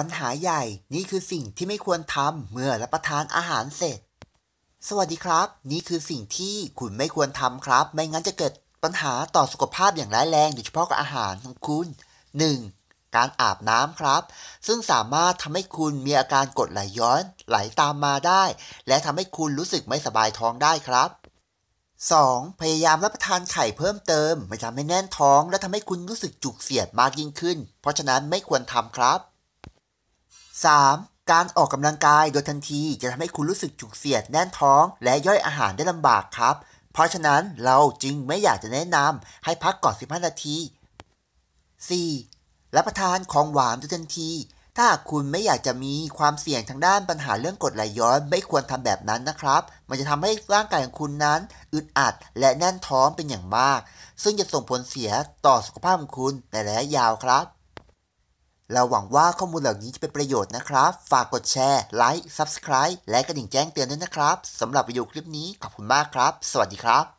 ปัญหาใหญ่นี่คือสิ่งที่ไม่ควรทำเมื่อรับประทานอาหารเสร็จ สวัสดีครับ นี่คือสิ่งที่คุณไม่ควรทำครับ ไม่งั้นจะเกิดปัญหาต่อสุขภาพอย่างร้ายแรงโดยเฉพาะกับอาหารของคุณ 1. การอาบน้ำครับ ซึ่งสามารถทำให้คุณมีอาการกดไหลย้อนไหลาตามมาได้ และทำให้คุณรู้สึกไม่สบายท้องได้ครับ 2. พยายามรับประทานไข่เพิ่มเติมมันทำให้แน่นท้อง และทำให้คุณรู้สึกจุกเสียดมากยิ่งขึ้น เพราะฉะนั้นไม่ควรทำครับ 3. การออกกำลังกายโดยทันทีจะทำให้คุณรู้สึกจุกเสียด แน่นท้องและย่อยอาหารได้ลำบากครับ เพราะฉะนั้นเราจึงไม่อยากจะแนะนำให้พักก่อน 15 นาที 4. รับประทานของหวานโดยทันที ถ้าคุณไม่อยากจะมีความเสี่ยงทางด้านปัญหาเรื่องกรดไหลย้อนไม่ควรทำแบบนั้นนะครับ มันจะทำให้ร่างกายของคุณนั้น อึดอัดและแน่นท้องเป็นอย่างมาก ซึ่งจะส่งผลเสียต่อสุขภาพของคุณในระยะยาวครับเราหวังว่าข้อมูลเหล่านี้จะเป็นประโยชน์นะครับ ฝากกดแชร์ ไลค์ซับสไครต์และกระดิ่งแจ้งเตือนด้วยนะครับ สำหรับวิดีโอคลิปนี้ขอบคุณมากครับ สวัสดีครับ